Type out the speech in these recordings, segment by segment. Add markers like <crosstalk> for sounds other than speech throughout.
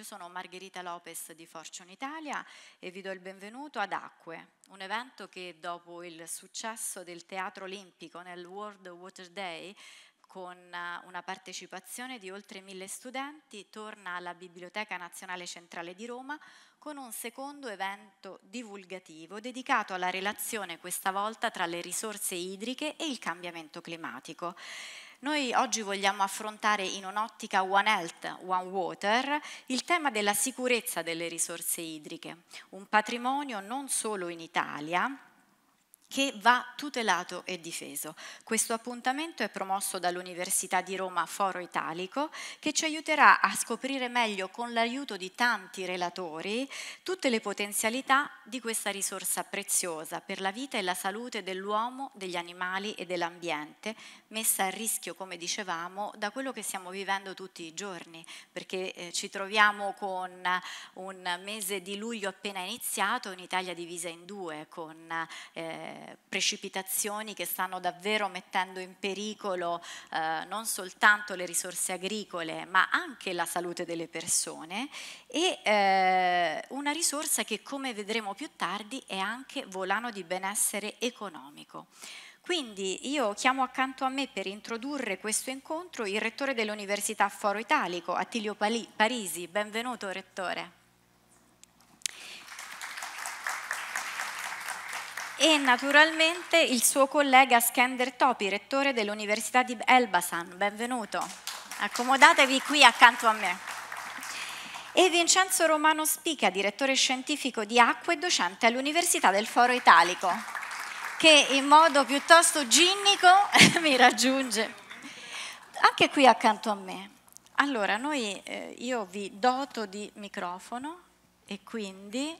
Io sono Margherita Lopez di Fortune Italia e vi do il benvenuto ad Acque, un evento che dopo il successo del Teatro Olimpico nel World Water Day con eh, una partecipazione di oltre mille studenti, torna alla Biblioteca Nazionale Centrale di Roma con un secondo evento divulgativo dedicato alla relazione questa volta tra le risorse idriche e il cambiamento climatico. Noi oggi vogliamo affrontare in un'ottica One Health, One Water il tema della sicurezza delle risorse idriche, un patrimonio non solo in Italia, che va tutelato e difeso. Questo appuntamento è promosso dall'Università di Roma Foro Italico che ci aiuterà a scoprire meglio con l'aiuto di tanti relatori tutte le potenzialità di questa risorsa preziosa per la vita e la salute dell'uomo, degli animali e dell'ambiente, messa a rischio, come dicevamo, da quello che stiamo vivendo tutti i giorni, perché eh, ci troviamo con un mese di luglio appena iniziato in Italia divisa in due, con eh, precipitazioni che stanno davvero mettendo in pericolo eh, non soltanto le risorse agricole ma anche la salute delle persone e eh, una risorsa che come vedremo più tardi è anche volano di benessere economico. Quindi io chiamo accanto a me per introdurre questo incontro il rettore dell'Università Foro Italico, Attilio Parisi. Benvenuto rettore. e naturalmente il suo collega Skender Topi, rettore dell'Università di Elbasan. Benvenuto, accomodatevi qui accanto a me. E Vincenzo Romano Spica, direttore scientifico di Acqua e docente all'Università del Foro Italico, che in modo piuttosto ginnico <laughs> mi raggiunge anche qui accanto a me. Allora, noi, eh, io vi doto di microfono e quindi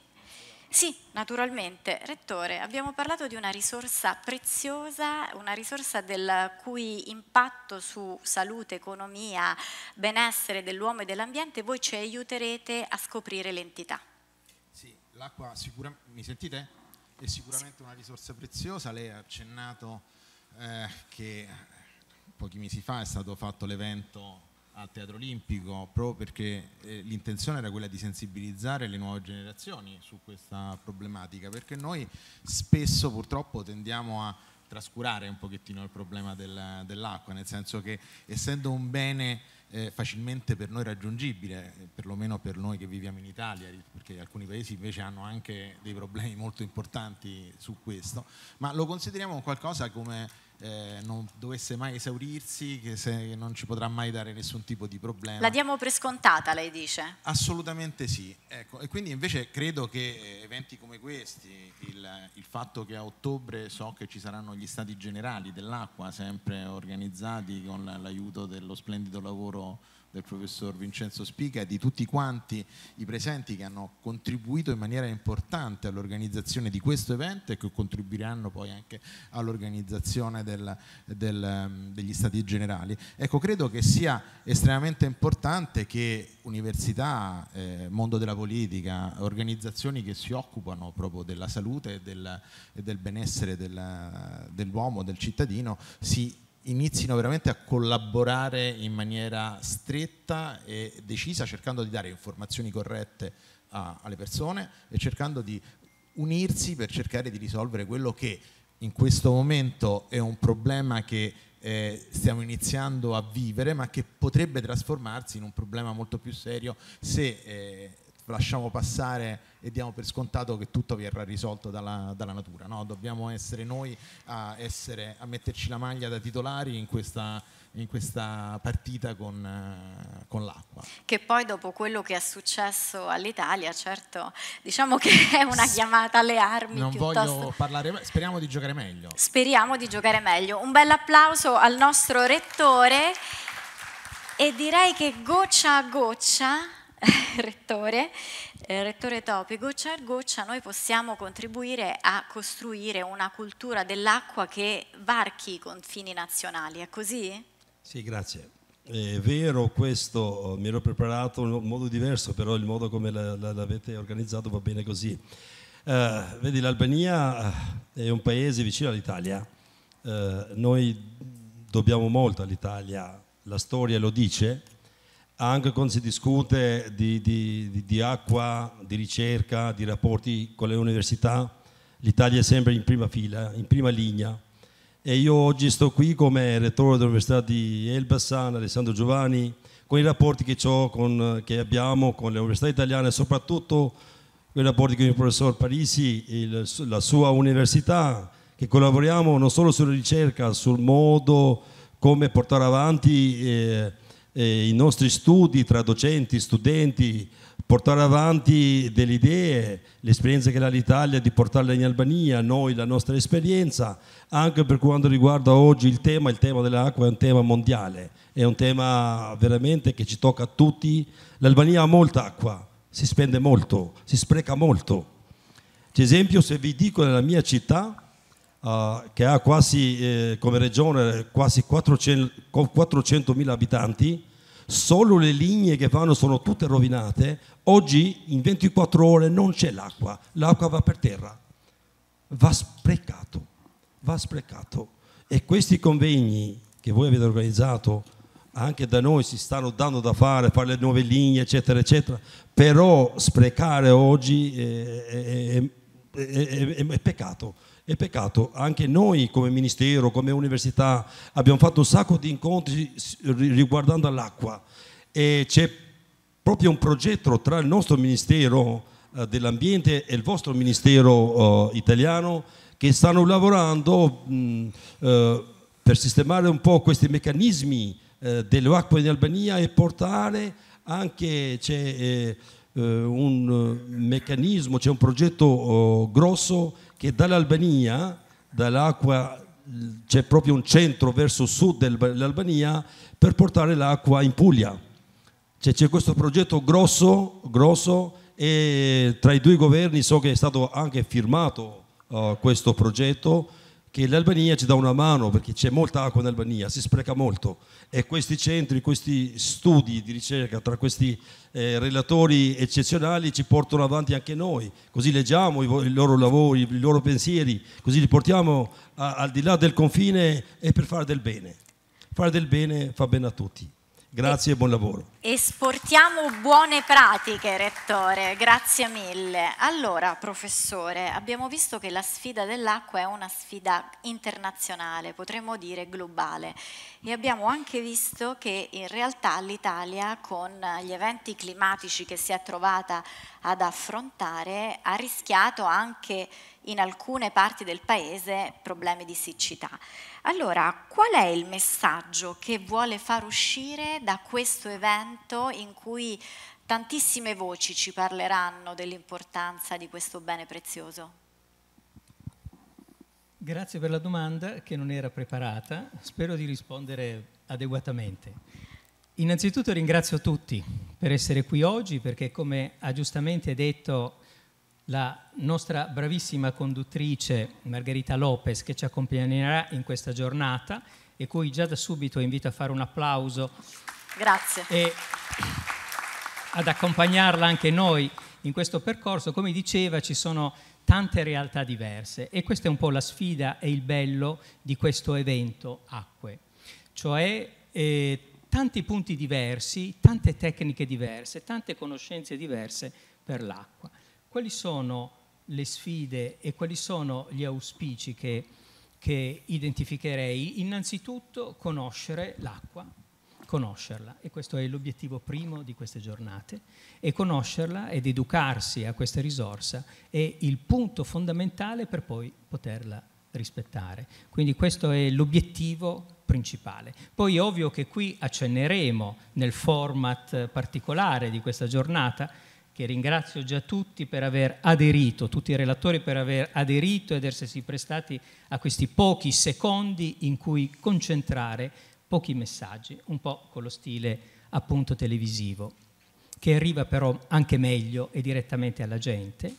sì, naturalmente. Rettore, abbiamo parlato di una risorsa preziosa, una risorsa del cui impatto su salute, economia, benessere dell'uomo e dell'ambiente voi ci aiuterete a scoprire l'entità. Sì, l'acqua sicuramente, mi sentite? È sicuramente sì. una risorsa preziosa, lei ha accennato eh, che pochi mesi fa è stato fatto l'evento al Teatro Olimpico proprio perché eh, l'intenzione era quella di sensibilizzare le nuove generazioni su questa problematica, perché noi spesso purtroppo tendiamo a trascurare un pochettino il problema del, dell'acqua, nel senso che essendo un bene eh, facilmente per noi raggiungibile, eh, perlomeno per noi che viviamo in Italia, perché alcuni paesi invece hanno anche dei problemi molto importanti su questo, ma lo consideriamo qualcosa come eh, non dovesse mai esaurirsi, che, se, che, non ci potrà mai dare nessun tipo di problema. La diamo per scontata, lei dice? Assolutamente sì. Ecco, e quindi invece credo che eventi come questi, il, il fatto che a ottobre so che ci saranno gli stati generali dell'acqua, sempre organizzati con l'aiuto dello splendido lavoro del professor Vincenzo Spica e di tutti quanti i presenti che hanno contribuito in maniera importante all'organizzazione di questo evento e che contribuiranno poi anche all'organizzazione del, del, mm, degli stati generali. Ecco, credo che sia estremamente importante che università, eh, mondo della politica, organizzazioni che si occupano proprio della salute e del, e del benessere dell'uomo, del cittadino, si inizino veramente a collaborare in maniera stretta e decisa, cercando di dare informazioni corrette a, alle persone e cercando di unirsi per cercare di risolvere quello che in questo momento è un problema che eh, stiamo iniziando a vivere, ma che potrebbe trasformarsi in un problema molto più serio se eh, lasciamo passare e diamo per scontato che tutto verrà risolto dalla, dalla natura. No? Dobbiamo essere noi a, essere, a, metterci la maglia da titolari in questa, in questa partita con, con, l'acqua. Che poi dopo quello che è successo all'Italia, certo, diciamo che <laughs> è una chiamata alle armi. Non piuttosto... voglio parlare, speriamo di giocare meglio. Speriamo di giocare meglio. Un bel applauso al nostro rettore e direi che goccia a goccia <laughs> rettore, eh, rettore Topi, goccia cioè per goccia noi possiamo contribuire a costruire una cultura dell'acqua che varchi i confini nazionali, è così? Sì, grazie. È vero questo, mi ero preparato in modo diverso, però il modo come l'avete organizzato va bene così. Eh, vedi, l'Albania eh, è un paese vicino all'Italia, eh, noi dobbiamo molto all'Italia, la storia lo dice, anche quando si discute di, di, di, acqua, di ricerca, di rapporti con le università, l'Italia è sempre in prima fila, in prima linea. E io oggi sto qui come rettore dell'Università di Elbasan, Alessandro Giovanni, con i rapporti che, con, che abbiamo con le università italiane, soprattutto con i rapporti con il professor Parisi e la sua università, che collaboriamo non solo sulla ricerca, sul modo come portare avanti. Eh, eh, i nostri studi tra docenti, studenti, portare avanti delle idee, l'esperienza che ha l'Italia di portarle in Albania, noi la nostra esperienza, anche per quanto riguarda oggi il tema, il tema dell'acqua è un tema mondiale, è un tema veramente che ci tocca a tutti. L'Albania ha molta acqua, si spende molto, si spreca molto. Ad esempio se vi dico nella mia città uh, che ha quasi, eh, come regione quasi 400, 400.000 abitanti, solo le linee che vanno sono tutte rovinate, oggi in 24 ore non c'è l'acqua, l'acqua va per terra, va sprecato, va sprecato. E questi convegni che voi avete organizzato anche da noi si stanno dando da fare, fare le nuove linee, eccetera, eccetera, però sprecare oggi eh, è, è, è, è peccato è peccato, anche noi come ministero, come università abbiamo fatto un sacco di incontri riguardando l'acqua e c'è proprio un progetto tra il nostro ministero eh, dell'ambiente e il vostro ministero eh, italiano che stanno lavorando eh, per sistemare un po' questi meccanismi delle acque in Albania e portare anche c'è un meccanismo, c'è un progetto oh, grosso che dall'Albania, dall'acqua c'è proprio un centro verso sud dell'Albania per portare l'acqua in Puglia. Cioè, c'è questo progetto grosso, grosso e tra i due governi so che è stato anche firmato uh, questo progetto che l'Albania ci dà una mano perché c'è molta acqua in Albania, si spreca molto e questi centri, questi studi di ricerca tra questi eh, relatori eccezionali ci portano avanti anche noi, così leggiamo i, i loro lavori, i loro pensieri, così li portiamo a, al di là del confine e per fare del bene. Fare del bene fa bene a tutti. Grazie e buon lavoro. Esportiamo buone pratiche, Rettore, grazie mille. Allora, professore, abbiamo visto che la sfida dell'acqua è una sfida internazionale, potremmo dire globale, e abbiamo anche visto che in realtà l'Italia, con gli eventi climatici che si è trovata ad affrontare, ha rischiato anche in alcune parti del paese problemi di siccità. Allora, qual è il messaggio che vuole far uscire da questo evento? evento in cui tantissime voci ci parleranno dell'importanza di questo bene prezioso? Grazie per la domanda che non era preparata, spero di rispondere adeguatamente. Innanzitutto ringrazio tutti per essere qui oggi perché come ha giustamente detto la nostra bravissima conduttrice Margherita Lopez che ci accompagnerà in questa giornata e cui già da subito invito a fare un applauso Grazie. E ad accompagnarla anche noi in questo percorso, come diceva, ci sono tante realtà diverse e questa è un po' la sfida e il bello di questo evento Acque, cioè eh, tanti punti diversi, tante tecniche diverse, tante conoscenze diverse per l'acqua. Quali sono le sfide e quali sono gli auspici che, che identificherei? Innanzitutto conoscere l'acqua conoscerla e questo è l'obiettivo primo di queste giornate e conoscerla ed educarsi a questa risorsa è il punto fondamentale per poi poterla rispettare. Quindi questo è l'obiettivo principale. Poi è ovvio che qui accenneremo nel format particolare di questa giornata che ringrazio già tutti per aver aderito, tutti i relatori per aver aderito ed essersi prestati a questi pochi secondi in cui concentrare pochi messaggi, un po' con lo stile appunto televisivo, che arriva però anche meglio e direttamente alla gente,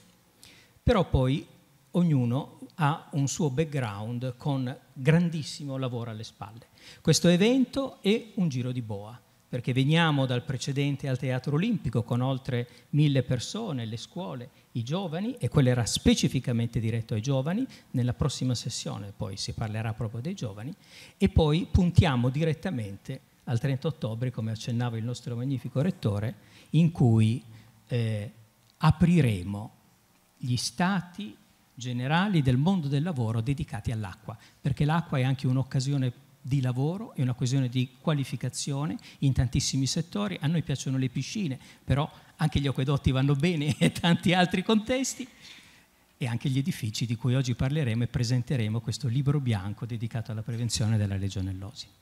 però poi ognuno ha un suo background con grandissimo lavoro alle spalle. Questo evento è un giro di boa perché veniamo dal precedente al Teatro Olimpico con oltre mille persone, le scuole, i giovani, e quello era specificamente diretto ai giovani, nella prossima sessione poi si parlerà proprio dei giovani, e poi puntiamo direttamente al 30 ottobre, come accennava il nostro magnifico rettore, in cui eh, apriremo gli stati generali del mondo del lavoro dedicati all'acqua, perché l'acqua è anche un'occasione di lavoro, è una questione di qualificazione in tantissimi settori. A noi piacciono le piscine, però anche gli acquedotti vanno bene <laughs> e tanti altri contesti. E anche gli edifici di cui oggi parleremo e presenteremo questo libro bianco dedicato alla prevenzione della legionellosi.